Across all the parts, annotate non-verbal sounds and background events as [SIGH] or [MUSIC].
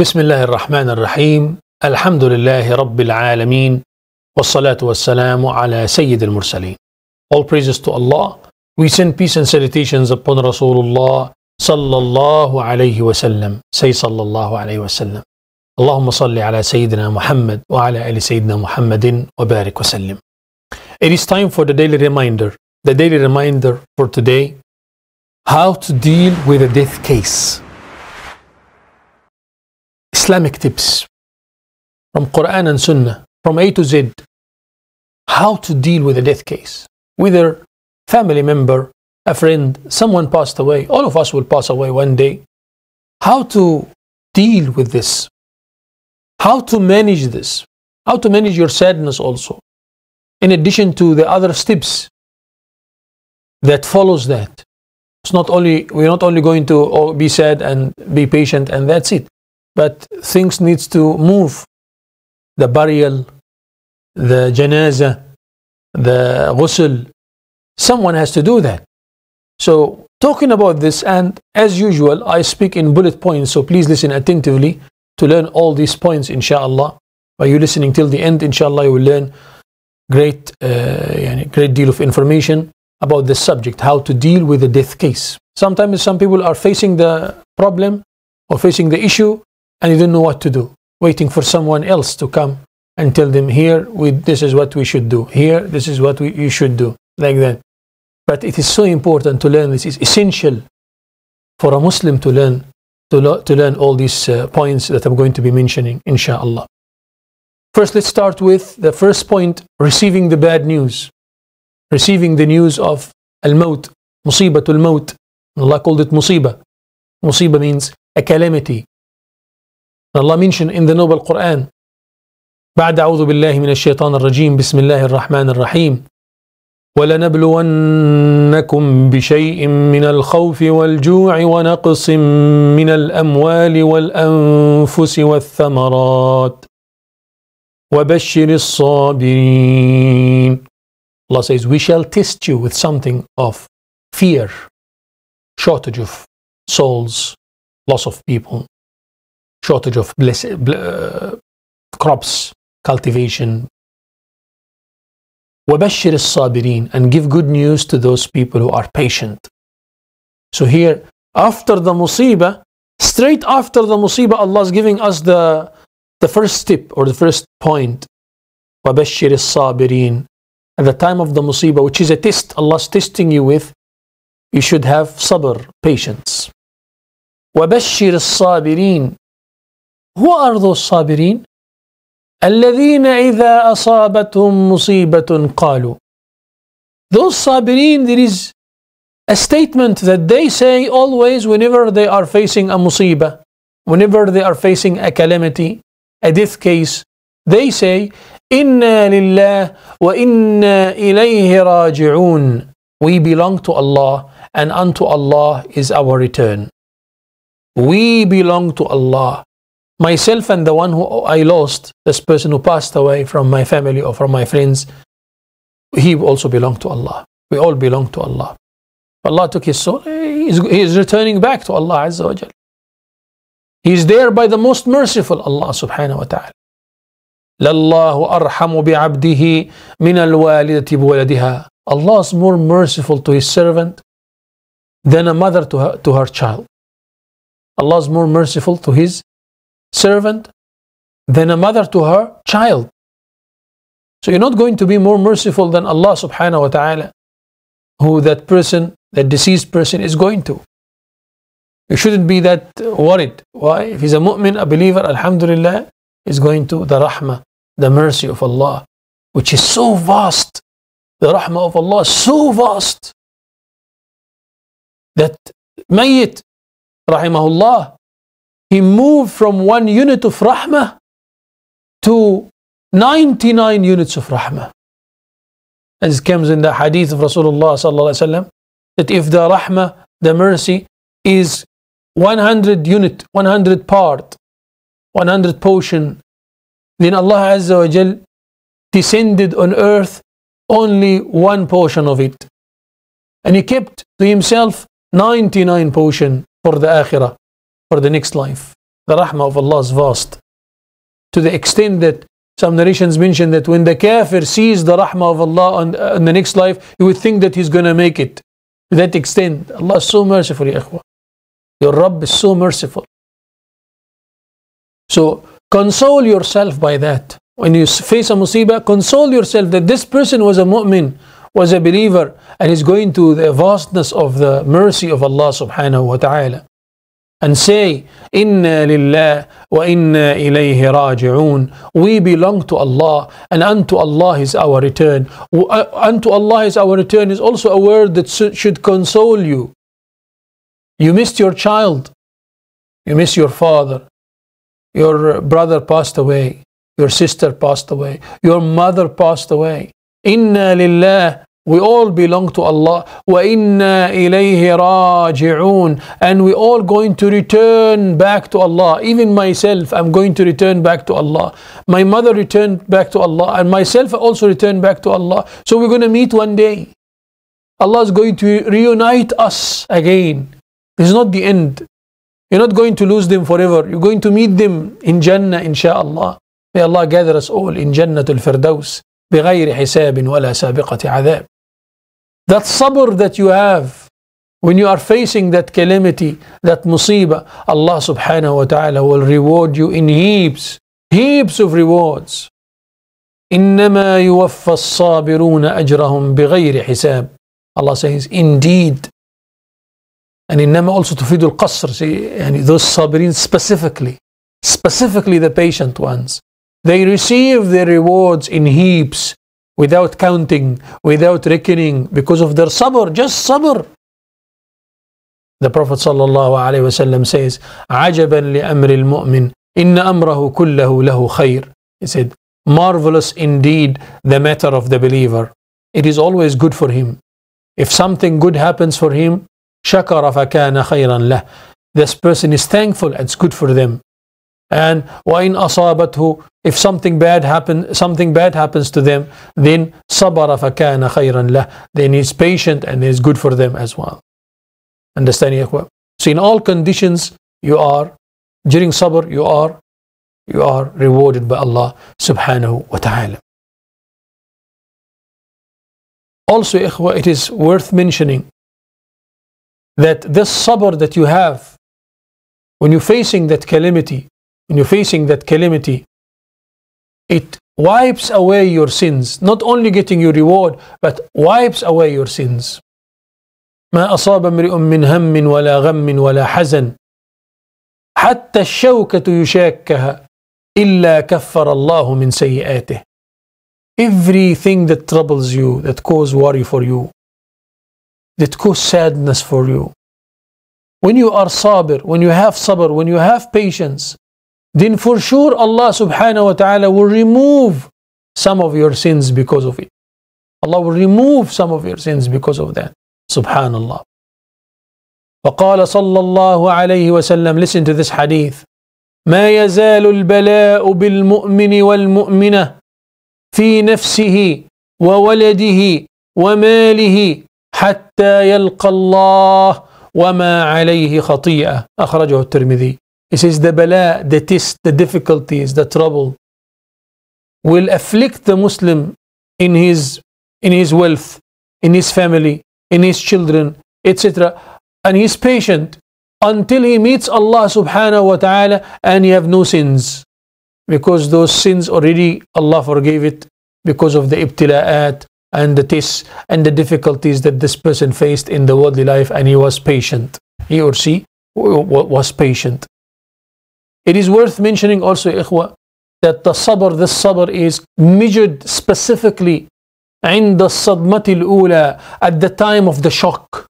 بسم الله الرحمن الرحيم الحمد لله رب العالمين والصلاة والسلام على سيد المرسلين All praises to Allah We send peace and salutations upon Rasulullah صلى الله عليه وسلم Say صلى الله عليه وسلم اللهم صل على سيدنا محمد وعلى آل سيدنا محمد وبارك وسلم It is time for the daily reminder The daily reminder for today How to deal with a death case Islamic tips from Quran and Sunnah, from A to Z, how to deal with a death case, whether family member, a friend, someone passed away, all of us will pass away one day. How to deal with this? How to manage this? How to manage your sadness also? In addition to the other steps that follows that. It's not only, we're not only going to oh, be sad and be patient and that's it but things needs to move the burial the janazah the ghusl someone has to do that so talking about this and as usual i speak in bullet points so please listen attentively to learn all these points inshallah by you listening till the end inshallah you will learn great uh, great deal of information about the subject how to deal with a death case sometimes some people are facing the problem or facing the issue and you don't know what to do, waiting for someone else to come and tell them, here, we, this is what we should do. Here, this is what we, you should do, like that. But it is so important to learn this. It's essential for a Muslim to learn to, lo- to learn all these uh, points that I'm going to be mentioning, inshallah. First, let's start with the first point receiving the bad news. Receiving the news of al maut, musibatul maut. Allah called it musiba. Musiba means a calamity, Allah mentioned in the Noble Quran بعد أعوذ بالله من الشيطان الرجيم بسم الله الرحمن الرحيم ولنبلونكم بشيء من الخوف والجوع ونقص من الأموال والأنفس والثمرات وبشر الصابرين Allah says we shall test you with something of fear shortage of souls loss of people shortage of bless, uh, crops, cultivation. وَبَشِّرِ الصَّابِرِينَ And give good news to those people who are patient. So here, after the musibah, straight after the musibah, Allah is giving us the, the first tip or the first point. وَبَشِّرِ الصَّابِرِينَ At the time of the musibah, which is a test, Allah is testing you with, you should have sabr, patience. وَبَشِّرِ الصَّابِرِينَ who are those sabirin? الذين إذا أصابتهم مصيبة قالوا Those sabirin, there is a statement that they say always whenever they are facing a musibah, whenever they are facing a calamity, a death case, they say, إِنَّا لِلَّهِ وَإِنَّا إِلَيْهِ رَاجِعُونَ We belong to Allah and unto Allah is our return. We belong to Allah myself and the one who I lost, this person who passed away from my family or from my friends, he also belonged to Allah. We all belong to Allah. Allah took his soul, he is, returning back to Allah Azza wa Jal. He is there by the most merciful Allah subhanahu wa ta'ala. لله أرحم بعبده من الوالدة بولدها Allah is more merciful to his servant than a mother to her, to her child. Allah is more merciful to his servant than a mother to her child. So you're not going to be more merciful than Allah subhanahu wa ta'ala, who that person, that deceased person is going to. You shouldn't be that worried. Why? If he's a mu'min, a believer, alhamdulillah, is going to the rahmah, the mercy of Allah, which is so vast. The rahmah of Allah is so vast that Mayyit, rahimahullah, he moved from one unit of rahmah to 99 units of rahmah. As it comes in the hadith of Rasulullah that if the rahmah, the mercy, is 100 unit, 100 part, 100 portion, then Allah Azza wa Jal descended on earth only one portion of it. And he kept to himself 99 portion for the akhirah for the next life. The rahmah of Allah is vast. To the extent that some narrations mention that when the kafir sees the rahmah of Allah on, uh, the next life, he would think that he's going to make it. To that extent, Allah is so merciful, ya Your Rabb is so merciful. So console yourself by that. When you face a musibah, console yourself that this person was a mu'min, was a believer, and is going to the vastness of the mercy of Allah subhanahu wa ta'ala and say, Inna lillah wa inna ilayhi raji'un. We belong to Allah and unto Allah is our return. Uh, unto Allah is our return is also a word that should console you. You missed your child. You miss your father. Your brother passed away. Your sister passed away. Your mother passed away. Inna lillah we all belong to Allah. وَإِنَّا إِلَيْهِ رَاجِعُونَ And we all going to return back to Allah. Even myself, I'm going to return back to Allah. My mother returned back to Allah. And myself also returned back to Allah. So we're going to meet one day. Allah is going to reunite us again. This is not the end. You're not going to lose them forever. You're going to meet them in Jannah, inshaAllah. May Allah gather us all in Jannah Firdaus. بغير حساب ولا سابقة عذاب that sabr that you have when you are facing that calamity, that musibah, Allah subhanahu wa ta'ala will reward you in heaps, heaps of rewards. إنما يوفى الصابرون أجرهم بغير حساب. Allah says, indeed. And إنما also تفيد القصر, see, and those sabirin specifically, specifically the patient ones. They receive their rewards in heaps without counting, without reckoning, because of their sabr, just sabr. The Prophet ﷺ says, عَجَبًا لِأَمْرِ الْمُؤْمِنِ إِنَّ أَمْرَهُ كُلَّهُ لَهُ خَيْرٌ He said, marvelous indeed the matter of the believer. It is always good for him. If something good happens for him, شَكَرَ فَكَانَ خَيْرًا لَهُ This person is thankful, it's good for them and وَإِنْ أَصَابَتْهُ if something bad happen something bad happens to them then صَبَرَ فَكَانَ خَيْرًا لَهُ then he's patient and he's good for them as well Understanding, ikhwa so in all conditions you are during sabr you are you are rewarded by Allah subhanahu wa ta'ala also ikhwa it is worth mentioning that this sabr that you have when you're facing that calamity when you're facing that calamity, it wipes away your sins, not only getting you reward, but wipes away your sins. ما أصاب امرئ من هم ولا غم ولا حزن حتى الشوكة يشاكها إلا كفر الله من سيئاته Everything that troubles you, that cause worry for you, that cause sadness for you. When you are sabr, when you have sabr, when you have patience, then for sure Allah subhanahu wa ta'ala will remove some of your sins because of it. Allah will remove some of your sins because of that. Subhanallah. فقال صلى الله عليه وسلم listen to this hadith ما يزال البلاء بالمؤمن والمؤمنة في نفسه وولده وماله حتى يلقى الله وما عليه خطيئة أخرجه الترمذي It says the bala, the test, the difficulties, the trouble will afflict the Muslim in his in his wealth, in his family, in his children, etc. And he's patient until he meets Allah subhanahu wa ta'ala and he have no sins. Because those sins already Allah forgave it because of the ibtila'at and the tests and the difficulties that this person faced in the worldly life and he was patient. He or she was patient. It is worth mentioning also, ikhwa, that the sabr, this sabr is measured specifically عند الصدمة الأولى at the time of the shock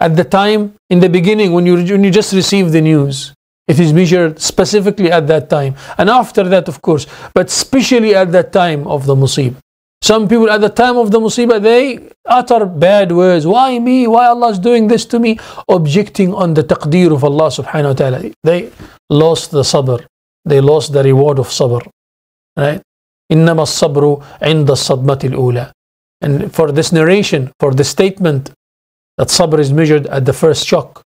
at the time in the beginning when you, when you just receive the news it is measured specifically at that time and after that of course but especially at that time of the musib some people at the time of the musibah, they utter bad words. Why me? Why Allah is doing this to me? Objecting on the taqdeer of Allah subhanahu wa ta'ala. They lost the sabr. They lost the reward of sabr. Right? إنما الصبر عند الصدمة الأولى. And for this narration, for this statement, that sabr is measured at the first shock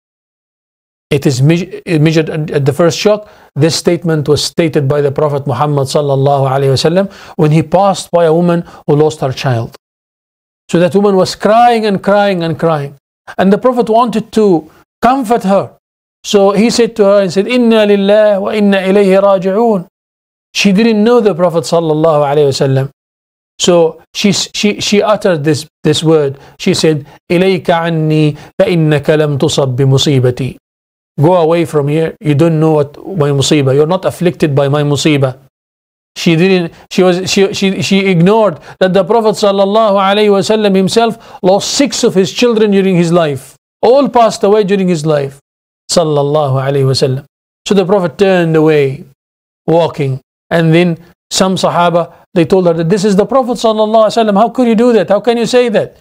it is measured at the first shock. This statement was stated by the Prophet Muhammad sallallahu alaihi wasallam when he passed by a woman who lost her child. So that woman was crying and crying and crying, and the Prophet wanted to comfort her. So he said to her and said, "Inna lillah wa inna ilayhi raji'un." She didn't know the Prophet sallallahu alaihi wasallam. So she, she, she uttered this, this word. She said, إليك عني فإنك لم تصب بمصيبتي. Go away from here. You don't know what my musibah. You're not afflicted by my musibah. She didn't, she was, she, she, she ignored that the Prophet sallallahu wasallam himself lost six of his children during his life. All passed away during his life. Sallallahu So the Prophet turned away, walking. And then some Sahaba, they told her that this is the Prophet Sallallahu How could you do that? How can you say that?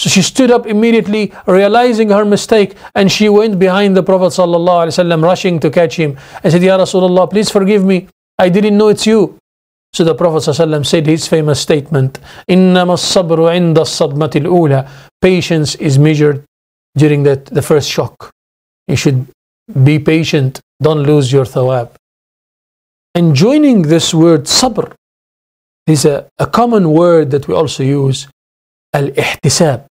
So she stood up immediately, realizing her mistake, and she went behind the Prophet ﷺ, rushing to catch him, and said, Ya Rasulullah, please forgive me. I didn't know it's you. So the Prophet ﷺ said his famous statement, إِنَّمَا الصَّبْرُ عِنْدَ الْأُولَى Patience is measured during that, the first shock. You should be patient, don't lose your thawab. And joining this word sabr is a, a common word that we also use الاحتساب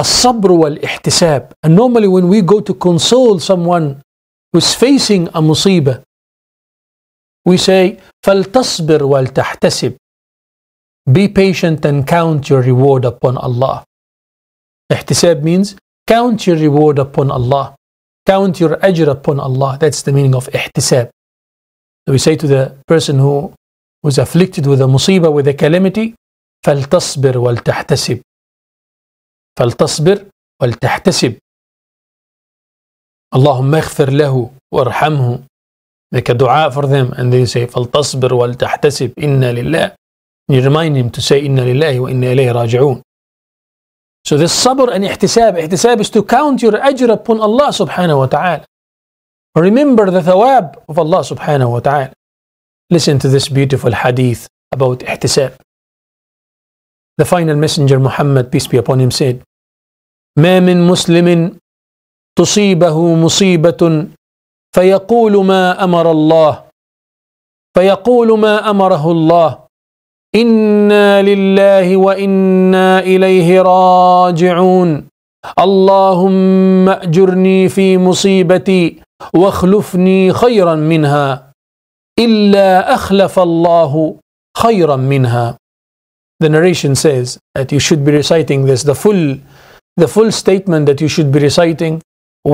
الصبر والاحتساب and normally when we go to console someone who's facing a مصيبة we say فلتصبر ولتحتسب be patient and count your reward upon Allah احتساب means count your reward upon Allah count your ajr upon Allah that's the meaning of احتساب so we say to the person who was afflicted with a مصيبة with a calamity فلتصبر ولتحتسب فلتصبر ولتحتسب اللهم اغفر له وارحمه Make a dua for them and they say فلتصبر ولتحتسب إنا لله You remind him to say إنا لله وإنا إليه راجعون So this sabr and ihtisab, ihtisab is to count your ajr upon Allah subhanahu wa ta'ala. Remember the thawab of Allah subhanahu wa ta'ala. Listen to this beautiful hadith about ihtisab. The final messenger Muhammad, peace be upon him, said, ما من مسلم تصيبه مصيبة فيقول ما أمر الله فيقول ما أمره الله إنا لله وإنا إليه راجعون اللهم أجرني في مصيبتي واخلفني خيرا منها إلا أخلف الله خيرا منها the narration says that you should be reciting this the full the full statement that you should be reciting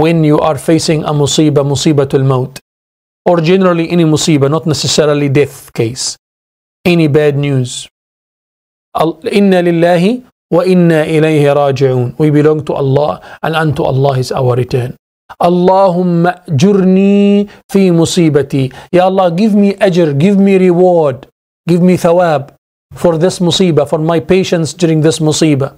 when you are facing a musiba musibatul maut or generally any musiba not necessarily death case any bad news inna lillahi wa inna ilayhi raji'un we belong to Allah and unto Allah is our return Allahumma jurni في musibati. Ya Allah give me ajr give me reward give me thawab for this musibah, for my patience during this musibah.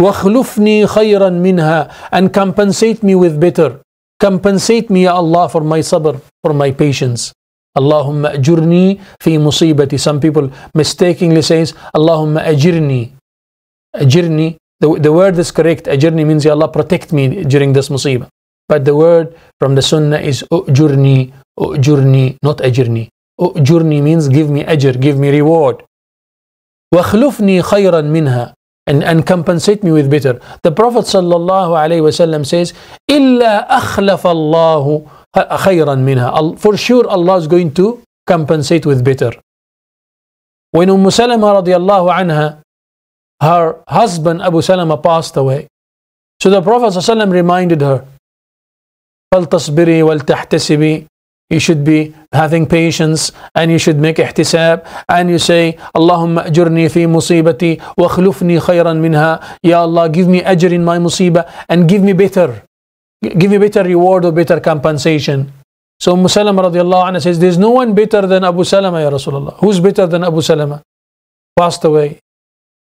وَخْلُفْنِي خَيْرًا مِنْهَا And compensate me with better. Compensate me, Ya Allah, for my sabr, for my patience. Allahumma jurni fi musibati. Some people mistakenly says, Allahumma ajirni. Ajirni, the, the word is correct. Ajirni means, Ya Allah, protect me during this musibah. But the word from the sunnah is ujurni, ujurni, not ajirni. Ujurni means give me ajr, give me reward. وَخْلُفْنِي خَيْرًا مِنْهَا and, and compensate me with better. The Prophet sallallahu عليه وسلم says, إِلَّا أَخْلَفَ اللَّهُ خَيْرًا مِنْهَا For sure Allah is going to compensate with better. When Umm Salama radiallahu anha, her husband Abu Salama passed away, so the Prophet sallallahu reminded her, فَلْتَصْبِرِي وَلْتَحْتَسِبِي you should be having patience and you should make ihtisab and you say Allahumma ajurni fi musibati wa khlufni khayran minha Ya Allah give me ajr in my musibah and give me better give me better reward or better compensation so Umm Salama radiallahu anha says there's no one better than Abu Salama Ya Rasulullah who's better than Abu Salama passed away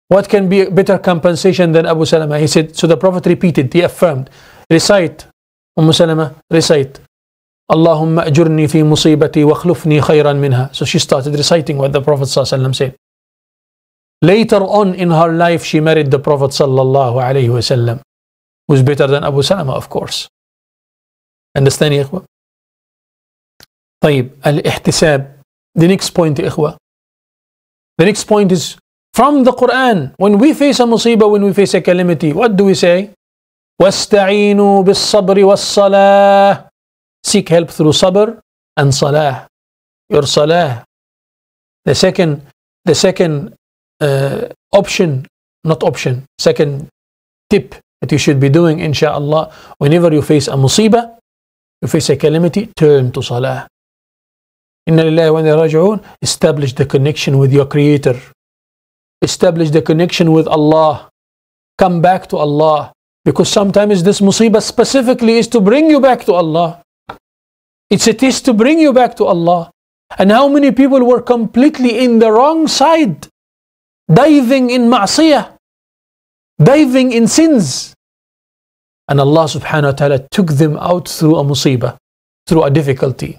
what can be better compensation than Abu Salama he said so the Prophet repeated he affirmed recite Umm Salama recite Allahumma ajurni fi musibati wa khlufni khayran minha. So she started reciting what the Prophet صلى الله عليه وسلم said. Later on in her life, she married the Prophet صلى الله عليه وسلم who's better than Abu Salama, of course. Understand, يا إخوة? طيب الاحتساب. The next point, يا إخوة. The next point is from the Quran. When we face a مصيبة when we face a calamity, what do we say? واستعينوا بالصبر والصلاه Seek help through sabr and salah. Your salah. The second, the second uh, option, not option, second tip that you should be doing, inshallah, whenever you face a musibah, you face a calamity, turn to salah. Inna lillahi wa inna raji'un. Establish the connection with your Creator. Establish the connection with Allah. Come back to Allah. Because sometimes this musibah specifically is to bring you back to Allah. It's, a test to bring you back to Allah. And how many people were completely in the wrong side, diving in ma'siyah, diving in sins. And Allah subhanahu wa ta'ala took them out through a musibah, through a difficulty.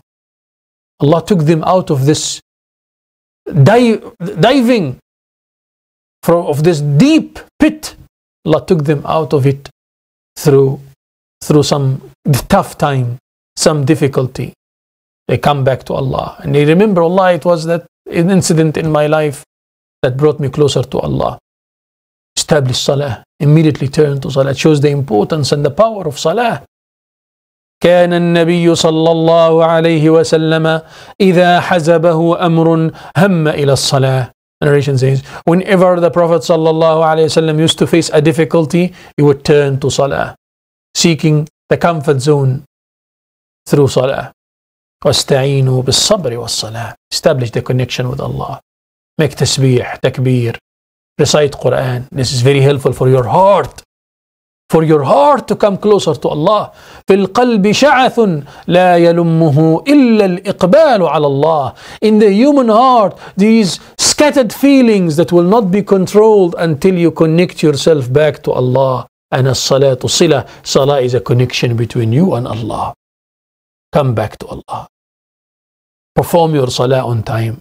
Allah took them out of this dive, diving, from, of this deep pit. Allah took them out of it through, through some tough time some difficulty, they come back to Allah. And they remember Allah, it was that incident in my life that brought me closer to Allah. Establish salah, immediately turn to salah. It shows the importance and the power of salah. كان النبي صلى الله عليه وسلم إذا حزبه أمر هم إلى الصلاة narration says, whenever the Prophet وسلم used to face a difficulty, he would turn to Salah, seeking the comfort zone through salah. واستعينوا بالصبر والصلاة. Establish the connection with Allah. Make tasbih, takbir. Recite Quran. This is very helpful for your heart. For your heart to come closer to Allah. في القلب شعث لا يلمه إلا الإقبال على الله. In the human heart, these scattered feelings that will not be controlled until you connect yourself back to Allah. And as-salatu sila, salah is a connection between you and Allah. Come back to Allah. Perform your salah on time.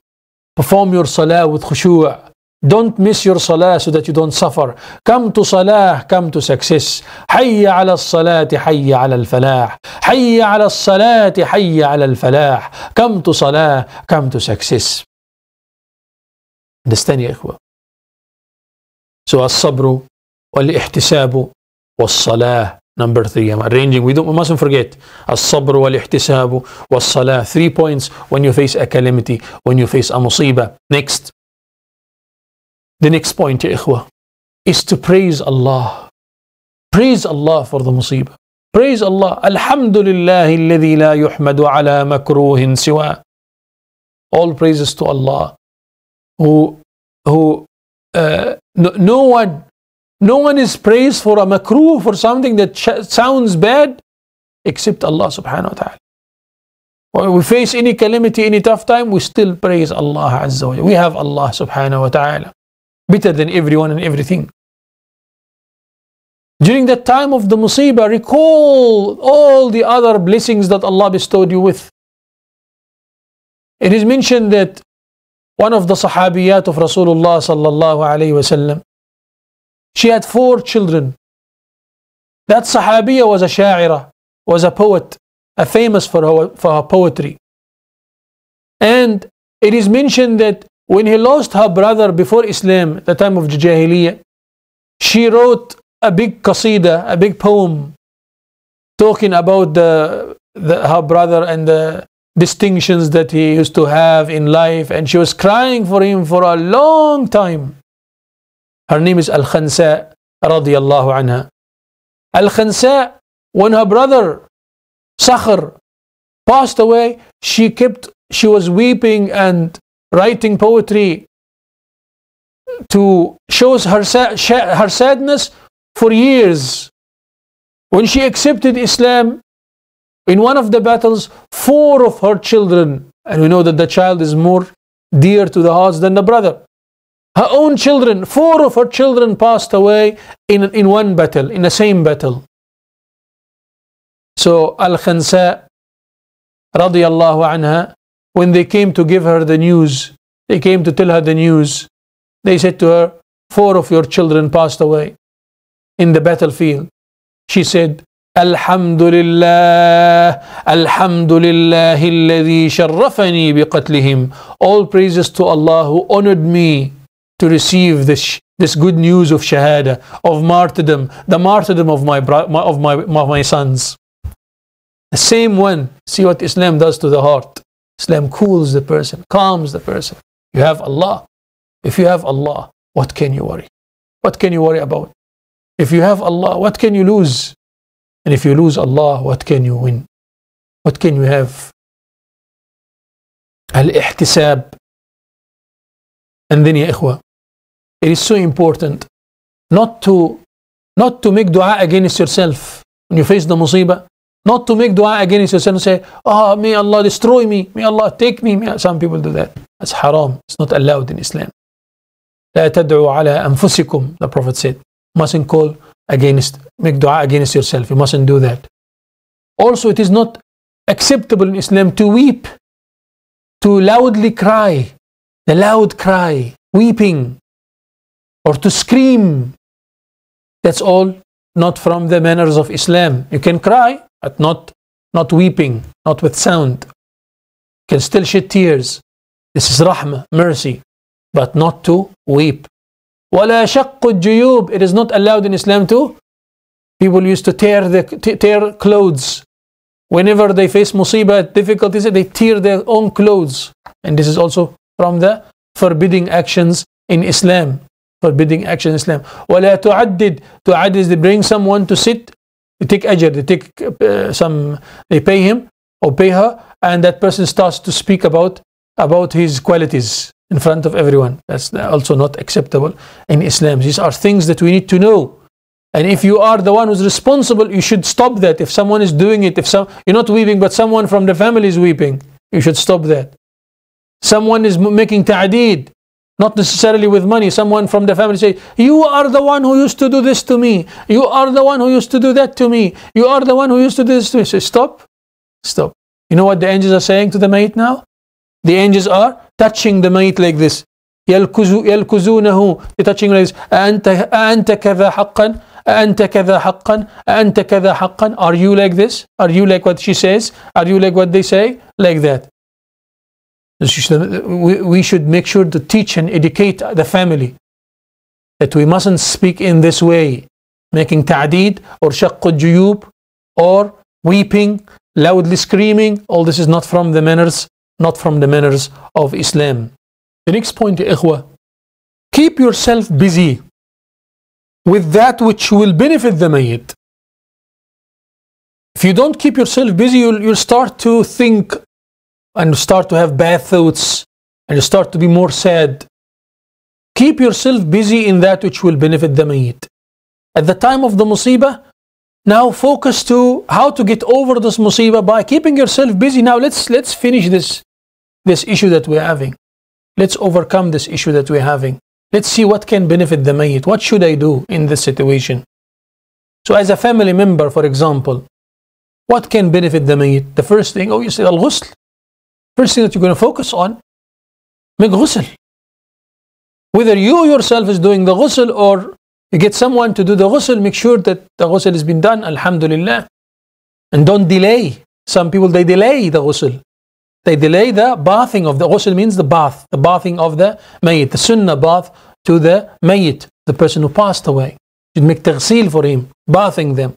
Perform your salah with khushu'. Don't miss your salah so that you don't suffer. Come to salah, come to success. حي على الصلاة حي على الفلاح. حي على الصلاة حي على الفلاح. Come to salah, come to success. دستني يا إخوة. So الصبر والاحتساب والصلاة Number three, I'm arranging. We, don't, we mustn't forget. As-sabr wal-ihtisabu was-salah. Three points when you face a calamity, when you face a musibah. Next. The next point, Ikhwa, is to praise Allah. Praise Allah for the musibah. Praise Allah. Alhamdulillah alladhi la yuhmadu ala makruhin siwa. All praises to Allah who, who uh, no, no one no one is praised for a makruh, for something that sounds bad, except Allah subhanahu wa ta'ala. When we face any calamity, any tough time, we still praise Allah Azza wa We have Allah subhanahu wa ta'ala. Better than everyone and everything. During that time of the musibah, recall all the other blessings that Allah bestowed you with. It is mentioned that one of the sahabiyat of Rasulullah sallallahu alayhi wa sallam, she had four children. That Sahabiya was a sha'ira, was a poet, a famous for her, for her poetry. And it is mentioned that when he lost her brother before Islam, the time of Jahiliyyah, she wrote a big qasida, a big poem, talking about the, the, her brother and the distinctions that he used to have in life. And she was crying for him for a long time. Her name is Al-Khansa radiallahu anha. Al-Khansa, when her brother Sakhr passed away, she kept, she was weeping and writing poetry to show her, her sadness for years. When she accepted Islam, in one of the battles, four of her children, and we know that the child is more dear to the hearts than the brother, her own children, four of her children passed away in, in one battle, in the same battle. So Al-Khansa radiallahu anha, when they came to give her the news, they came to tell her the news, they said to her, four of your children passed away in the battlefield. She said, "Alhamdulillah, Alhamdulillah, الذي شرفني بقتلهم All praises to Allah who honored me to receive this, this good news of Shahada, of martyrdom, the martyrdom of my, of my, of my sons. The same one, see what Islam does to the heart. Islam cools the person, calms the person. You have Allah. If you have Allah, what can you worry? What can you worry about? If you have Allah, what can you lose? And if you lose Allah, what can you win? What can you have? Al-Ihtisab. And then, ya it is so important not to not to make dua against yourself when you face the musibah not to make dua against yourself and say oh may allah destroy me may allah take me some people do that that's haram it's not allowed in islam لا تدعوا على أنفسكم the prophet said mustn't call against make dua against yourself you mustn't do that also it is not acceptable in Islam to weep to loudly cry the loud cry weeping or to scream. That's all not from the manners of Islam. You can cry, but not, not weeping, not with sound. You can still shed tears. This is rahmah, mercy, but not to weep. ولا شق الجيوب it is not allowed in Islam to people used to tear the tear clothes whenever they face musibah difficulties they tear their own clothes and this is also from the forbidding actions in Islam forbidding action in Islam. وَلَا تُعَدِّدْ Tu'addid is they bring someone to sit, they take ajr, they take uh, some, they pay him or pay her, and that person starts to speak about, about his qualities in front of everyone. That's also not acceptable in Islam. These are things that we need to know. And if you are the one who's responsible, you should stop that. If someone is doing it, if some, you're not weeping, but someone from the family is weeping, you should stop that. Someone is making ta'adeed, not necessarily with money. Someone from the family say, "You are the one who used to do this to me. You are the one who used to do that to me. You are the one who used to do this to me." Say, "Stop, stop." You know what the angels are saying to the mate now? The angels are touching the mate like this. يلكزونه they're touching like this. أنت أنت كذا حقا أنت كذا حقا أنت كذا حقا Are you like this? Are you like what she says? Are you like what they say? Like that. We should make sure to teach and educate the family that we mustn't speak in this way, making ta'deed or shaqqul juyub or weeping, loudly screaming. All this is not from the manners, not from the manners of Islam. The next point, ikhwa, keep yourself busy with that which will benefit the mayyit. If you don't keep yourself busy, you'll, you'll start to think and you start to have bad thoughts and you start to be more sad. Keep yourself busy in that which will benefit the mayit. At the time of the musibah, now focus to how to get over this musibah by keeping yourself busy. Now let's let's finish this this issue that we're having. Let's overcome this issue that we're having. Let's see what can benefit the mayit. What should I do in this situation? So as a family member, for example, what can benefit the mayit? The first thing, oh, you say al-ghusl. First thing that you're going to focus on, make ghusl. Whether you yourself is doing the ghusl or you get someone to do the ghusl, make sure that the ghusl has been done, alhamdulillah. And don't delay. Some people, they delay the ghusl. They delay the bathing of the ghusl means the bath, the bathing of the mayit, the sunnah bath to the mayit, the person who passed away. you make tagsil for him, bathing them.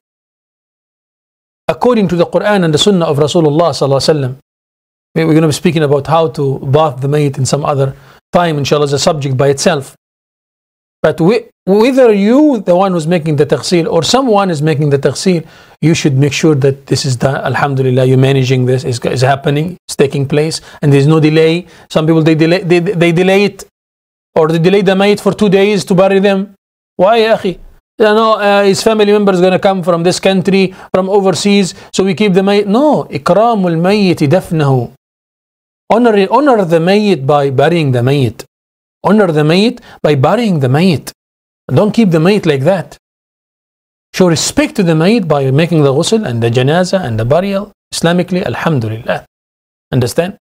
According to the Quran and the sunnah of Rasulullah sallallahu we're going to be speaking about how to bath the mate in some other time, inshallah, as a subject by itself. But we, whether you, the one who's making the taqsil, or someone is making the taqsil, you should make sure that this is done. Alhamdulillah, you're managing this, it's happening, it's taking place, and there's no delay. Some people, they delay, they, they delay it, or they delay the mate for two days to bury them. Why, akhi? You know, uh, his family member is going to come from this country, from overseas, so we keep the mate. No, ikramul mayyiti dafnahu honor, honor the mayit by burying the mayit. Honor the mayit by burying the mayit. Don't keep the mayit like that. Show respect to the mayit by making the ghusl and the janaza and the burial Islamically, alhamdulillah. Understand?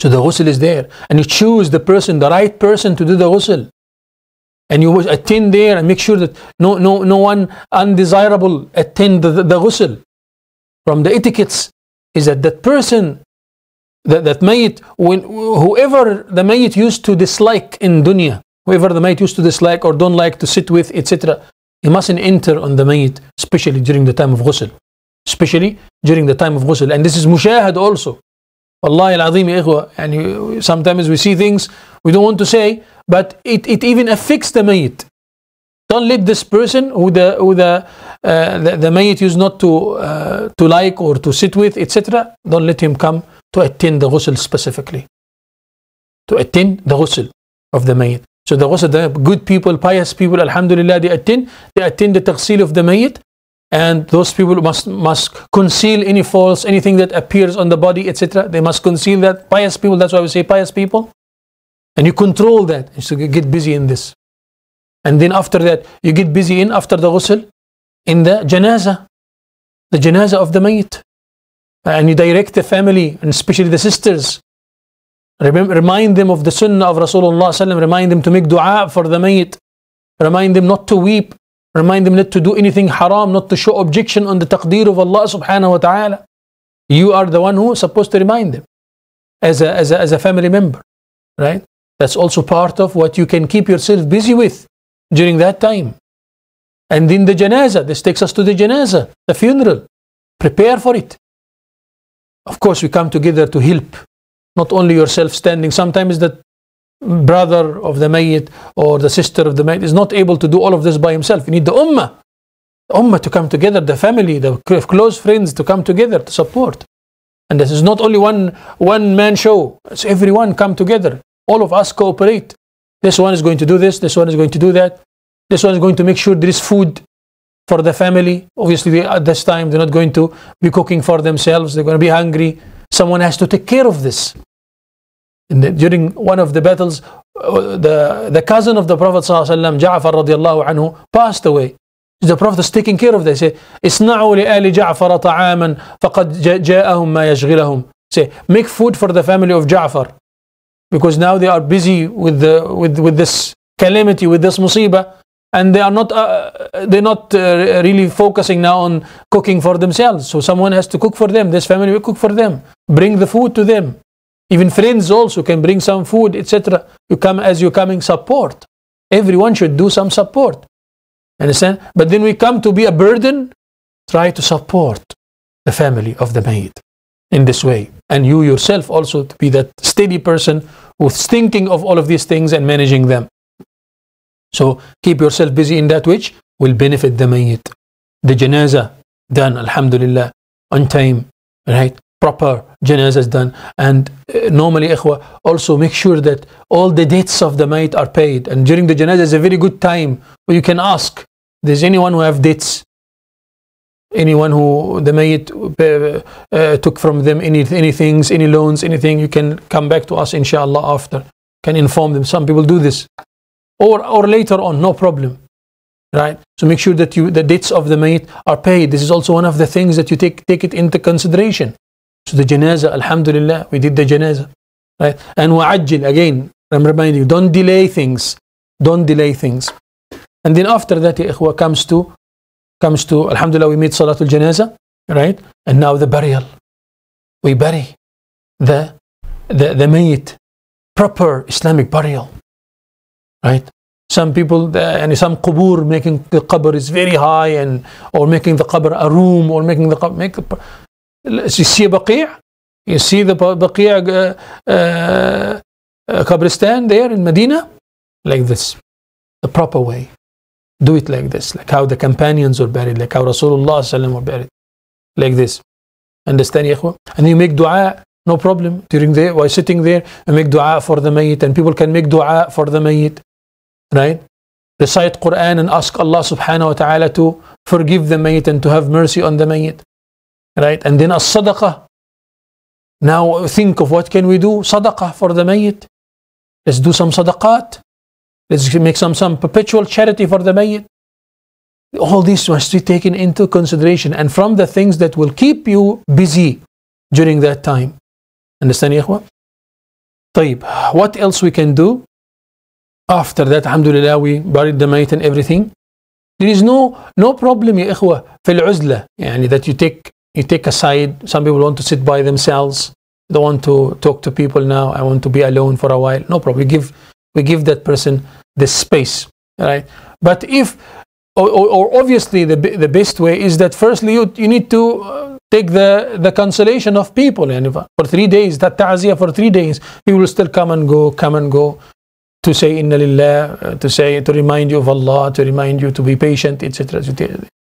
So the ghusl is there. And you choose the person, the right person to do the ghusl. And you attend there and make sure that no, no, no one undesirable attend the, the, the ghusl. From the etiquettes is that that person that, that mayit, when, whoever the mayit used to dislike in dunya, whoever the mayit used to dislike or don't like to sit with, etc., he mustn't enter on the mayit, especially during the time of ghusl. Especially during the time of ghusl. And this is mushahad also. Allah al-Azim and sometimes we see things we don't want to say, but it, it even affects the mayit. Don't let this person who the, who the, uh, the, the mayit used not to, uh, to like or to sit with, etc., don't let him come to attend the ghusl specifically. To attend the ghusl of the mayit. So the ghusl, the good people, pious people, alhamdulillah, they attend, they attend the taqsil of the mayit. And those people must, must conceal any faults, anything that appears on the body, etc. They must conceal that. Pious people, that's why we say pious people. And you control that. You should get busy in this. And then after that, you get busy in, after the ghusl, in the janazah. The janazah of the mayit and you direct the family and especially the sisters. remind them of the sunnah of Rasulullah, remind them to make dua for the mayit, remind them not to weep, remind them not to do anything haram, not to show objection on the taqdeer of Allah subhanahu wa ta'ala. You are the one who is supposed to remind them as a, as a, as a family member, right? That's also part of what you can keep yourself busy with during that time. And then the janazah, this takes us to the janazah, the funeral. Prepare for it. Of course, we come together to help, not only yourself standing. Sometimes the brother of the maid or the sister of the maid is not able to do all of this by himself. You need the ummah, the ummah to come together, the family, the close friends to come together to support. And this is not only one one man show. It's everyone come together. All of us cooperate. This one is going to do this. This one is going to do that. This one is going to make sure there is food for the family. Obviously, they, at this time, they're not going to be cooking for themselves. They're going to be hungry. Someone has to take care of this. The, during one of the battles, uh, the, the cousin of the Prophet ﷺ, Ja'far radiallahu anhu, passed away. The Prophet is taking care of this. Say, اصنعوا لآل جعفر طعاما فقد جاءهم ما يشغلهم. Say, make food for the family of Ja'far. Because now they are busy with, the, with, with this calamity, with this musibah and they are not uh, they're not uh, really focusing now on cooking for themselves so someone has to cook for them this family will cook for them bring the food to them even friends also can bring some food etc you come as you coming support everyone should do some support understand but then we come to be a burden try to support the family of the maid in this way and you yourself also to be that steady person who's thinking of all of these things and managing them so keep yourself busy in that which will benefit the mayyit. The janaza done, alhamdulillah, on time, right? Proper is done. And uh, normally, ikhwa, also make sure that all the debts of the mayyit are paid. And during the janaza is a very good time where you can ask, there's anyone who have debts? Anyone who the mayyit uh, uh, took from them any, any things, any loans, anything, you can come back to us, inshallah, after. Can inform them. Some people do this or or later on no problem right so make sure that you the debts of the mate are paid this is also one of the things that you take take it into consideration so the janazah alhamdulillah we did the janazah right and wa'ajjil again i'm reminding you don't delay things don't delay things and then after that ikhwa comes to comes to alhamdulillah we made salatul janazah right and now the burial we bury the the, the mate, proper islamic burial right? Some people uh, and some kubur making the qabr is very high and or making the qabr a room or making the qabr make the, you see a baqi' you see the baqi' uh, uh, qabristan there in Medina like this the proper way do it like this like how the companions were buried like how Rasulullah were buried like this understand ikhwa and you make dua no problem during the while sitting there and make dua for the mayit and people can make dua for the mayit right? Recite Quran and ask Allah subhanahu wa ta'ala to forgive the mayit and to have mercy on the mayit. Right? And then as sadaqah. Now think of what can we do? Sadaqah for the mayit. Let's do some sadaqat. Let's make some, some perpetual charity for the mayit. All this must be taken into consideration and from the things that will keep you busy during that time. Understand, Ikhwa? طيب, what else we can do? after that alhamdulillah we buried the mate and everything there is no no problem يا إخوة في العزلة يعني that you take you take a side some people want to sit by themselves don't want to talk to people now I want to be alone for a while no problem we give we give that person the space right but if or, or, or obviously the, the best way is that firstly you, you need to uh, take the, the consolation of people and for three days that tazia for three days people will still come and go come and go to say inna lillah, uh, to say to remind you of Allah, to remind you to be patient, etc.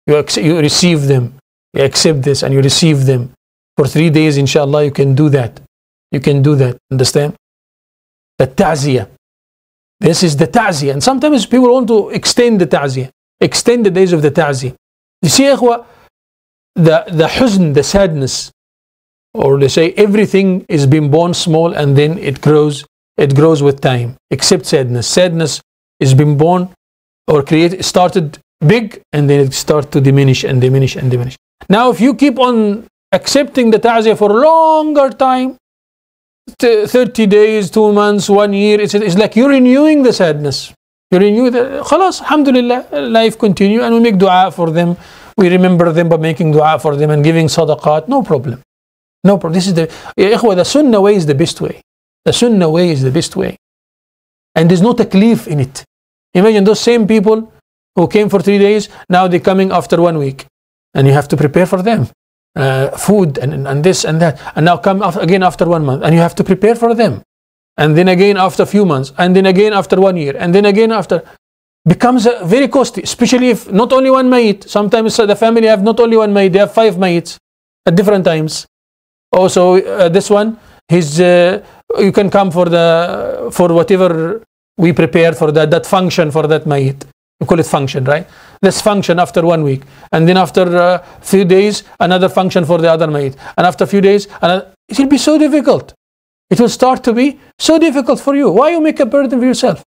You, you receive them, you accept this and you receive them. For three days, inshallah, you can do that. You can do that. Understand? The ta'ziyah. This is the ta'ziyah. And sometimes people want to extend the ta'ziyah, extend the days of the ta'ziyah. You see, the, the huzn, the sadness, or they say everything is being born small and then it grows it grows with time, except sadness. Sadness is been born or created, started big and then it starts to diminish and diminish and diminish. Now, if you keep on accepting the ta'ziyah for a longer time, 30 days, two months, one year, it's, it's like you're renewing the sadness. You renew the, خلاص, alhamdulillah, life continue and we make dua for them. We remember them by making dua for them and giving sadaqat, no problem. No problem. This is the, يا إخوة, the sunnah way is the best way. The sunnah way is the best way. And there's no taklif in it. Imagine those same people who came for three days, now they're coming after one week. And you have to prepare for them. Uh, food and, and this and that. And now come again after one month. And you have to prepare for them. And then again after a few months. And then again after one year. And then again after. Becomes uh, very costly. Especially if not only one maid. Sometimes the family have not only one maid. They have five maids at different times. Also uh, this one his uh, you can come for the for whatever we prepared for that that function for that mayit we call it function right this function after one week and then after a few days another function for the other mayit and after a few days another, it will be so difficult it will start to be so difficult for you why you make a burden for yourself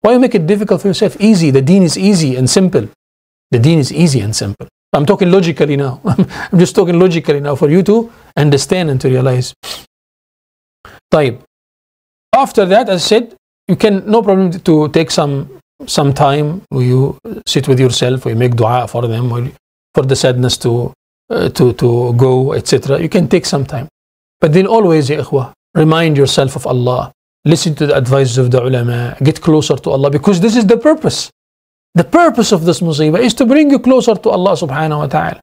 why you make it difficult for yourself easy the deen is easy and simple the deen is easy and simple i'm talking logically now [LAUGHS] i'm just talking logically now for you to understand and to realize طيب after that as I said you can no problem to take some some time you sit with yourself or you make dua for them or for the sadness to uh, to to go etc you can take some time but then always يا remind yourself of Allah listen to the advices of the ulama get closer to Allah because this is the purpose the purpose of this musibah is to bring you closer to Allah subhanahu wa ta'ala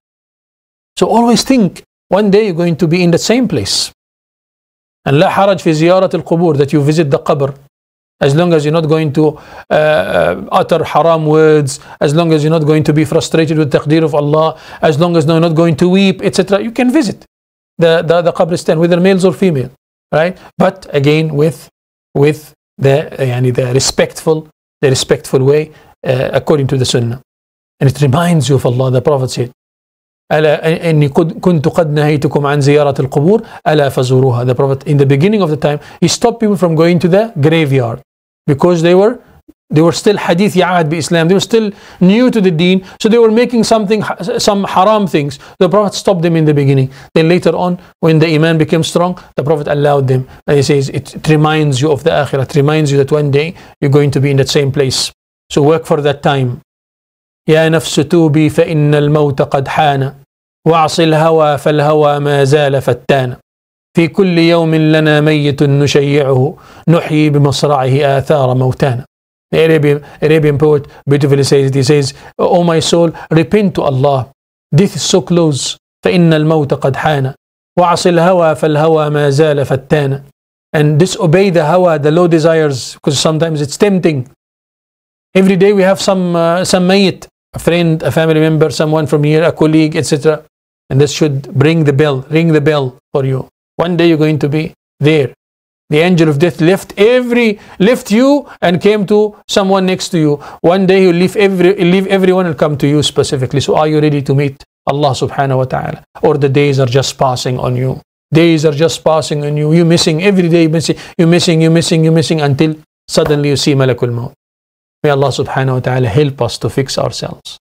so always think one day you're going to be in the same place And لا حرج في زيارة القبور that you visit the qabr. As long as you're not going to uh, uh, utter haram words, as long as you're not going to be frustrated with تقدير of Allah, as long as you're not going to weep, etc. You can visit the, the, the qabristan, whether males or female, right? But again, with, with the, يعني the respectful, the respectful way uh, according to the sunnah. And it reminds you of Allah, the Prophet said, ألا إني كنت قد نهيتكم عن زيارة القبور ألا فزوروها. The Prophet in the beginning of the time he stopped people from going to the graveyard because they were they were still حديث عهد بإسلام. They were still new to the deen. So they were making something some haram things. The Prophet stopped them in the beginning. Then later on when the iman became strong the Prophet allowed them. And he says it, it reminds you of the akhirah. It reminds you that one day you're going to be in that same place. So work for that time. يا نفس توبي فإن الموت قد حان واعص الهوى فالهوى ما زال فتانا في كل يوم لنا ميت نشيعه نحيي بمصرعه آثار موتانا The Arabian, Arabian poet beautifully says, he says, O my soul, repent to Allah. Death is so close. فإن الموت قد حان وعص الهوى فالهوى ما زال فتانا and disobey the hawa, the low desires, because sometimes it's tempting. Every day we have some uh, some mayit. a friend, a family member, someone from here, a colleague, etc. And this should bring the bell, ring the bell for you. One day you're going to be there. The angel of death left every, left you and came to someone next to you. One day he'll leave, every, leave everyone and come to you specifically. So are you ready to meet Allah subhanahu wa ta'ala? Or the days are just passing on you. Days are just passing on you. You're missing every day. You're missing, you're missing, you're missing, you're missing until suddenly you see Malakul Maut. May Allah subhanahu wa ta'ala help us to fix ourselves,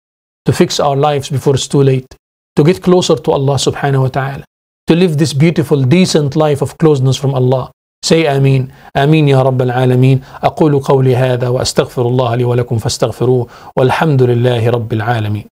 to fix our lives before it's too late, to get closer to Allah subhanahu wa ta'ala, to live this beautiful, decent life of closeness from Allah. Say آمين آمين يا رب العالمين أقول قولي هذا وأستغفر الله لي ولكم فاستغفروه والحمد لله رب العالمين